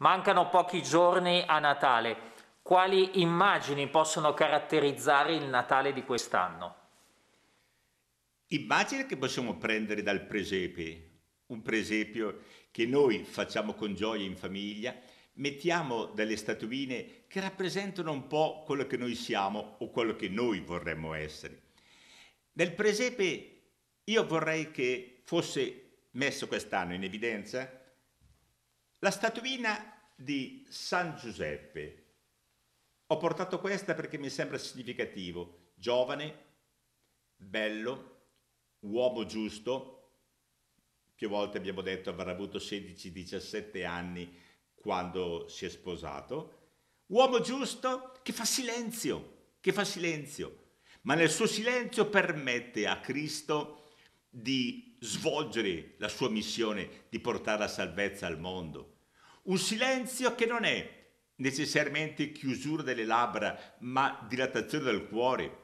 Mancano pochi giorni a Natale. Quali immagini possono caratterizzare il Natale di quest'anno? Immagini che possiamo prendere dal presepe, un presepio che noi facciamo con gioia in famiglia, mettiamo delle statuine che rappresentano un po' quello che noi siamo o quello che noi vorremmo essere. Nel presepe io vorrei che fosse messo quest'anno in evidenza la statuina di San Giuseppe. Ho portato questa perché mi sembra significativo. Giovane, bello, uomo giusto. Più volte abbiamo detto avrà avuto 16-17 anni quando si è sposato. Uomo giusto che fa silenzio, che fa silenzio, ma nel suo silenzio permette a Cristo di svolgere la sua missione di portare la salvezza al mondo. Un silenzio che non è necessariamente chiusura delle labbra, ma dilatazione del cuore.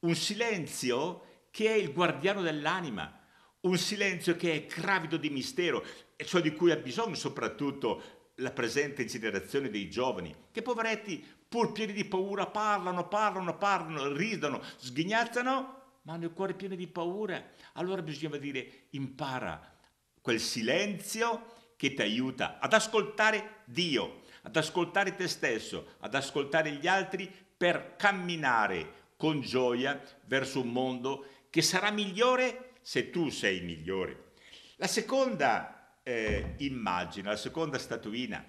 Un silenzio che è il guardiano dell'anima, un silenzio che è cravido di mistero, e ciò di cui ha bisogno soprattutto la presente generazione dei giovani, che poveretti, pur pieni di paura, parlano, parlano, parlano, ridono, sghignazzano, ma hanno il cuore pieno di paura. Allora bisognava dire impara quel silenzio che ti aiuta ad ascoltare Dio, ad ascoltare te stesso, ad ascoltare gli altri per camminare con gioia verso un mondo che sarà migliore se tu sei migliore. La seconda eh, immagine, la seconda statuina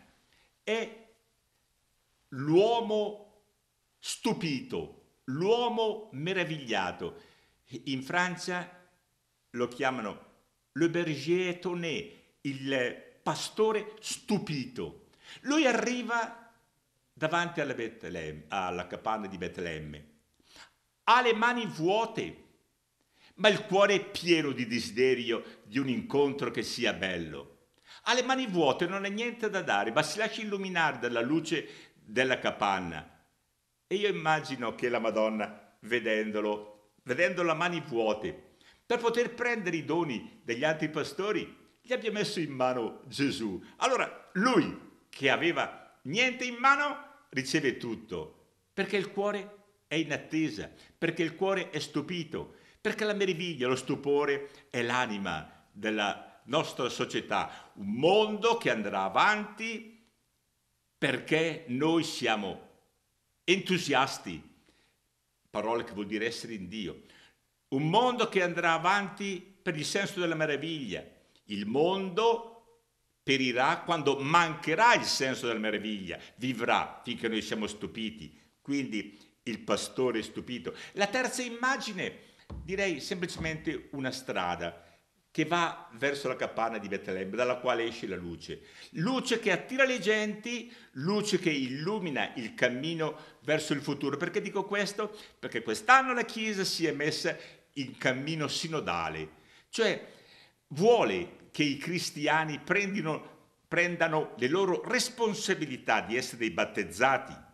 è l'uomo stupito, l'uomo meravigliato. In Francia lo chiamano le berger étonné, il pastore stupito. Lui arriva davanti alla, alla capanna di Betlemme, ha le mani vuote, ma il cuore è pieno di desiderio di un incontro che sia bello. Ha le mani vuote, non ha niente da dare, ma si lascia illuminare dalla luce della capanna. E io immagino che la Madonna, vedendolo, vedendo le mani vuote, per poter prendere i doni degli altri pastori, gli abbia messo in mano Gesù. Allora lui che aveva niente in mano riceve tutto, perché il cuore è in attesa, perché il cuore è stupito, perché la meraviglia, lo stupore è l'anima della nostra società, un mondo che andrà avanti perché noi siamo entusiasti, parole che vuol dire essere in Dio, un mondo che andrà avanti per il senso della meraviglia, il mondo perirà quando mancherà il senso della meraviglia, vivrà finché noi siamo stupiti. Quindi il pastore è stupito. La terza immagine, direi semplicemente una strada che va verso la capanna di Betlemme, dalla quale esce la luce. Luce che attira le genti, luce che illumina il cammino verso il futuro. Perché dico questo? Perché quest'anno la Chiesa si è messa in cammino sinodale, cioè vuole che i cristiani prendino, prendano le loro responsabilità di essere battezzati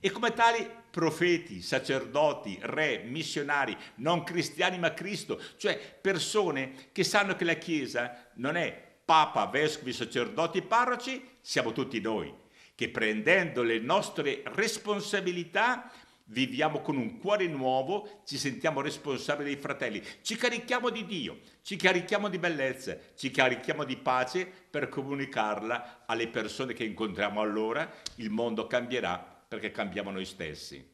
e come tali profeti, sacerdoti, re, missionari, non cristiani ma Cristo, cioè persone che sanno che la Chiesa non è Papa, vescovi, sacerdoti, parroci, siamo tutti noi, che prendendo le nostre responsabilità Viviamo con un cuore nuovo, ci sentiamo responsabili dei fratelli, ci carichiamo di Dio, ci carichiamo di bellezza, ci carichiamo di pace per comunicarla alle persone che incontriamo allora. Il mondo cambierà perché cambiamo noi stessi.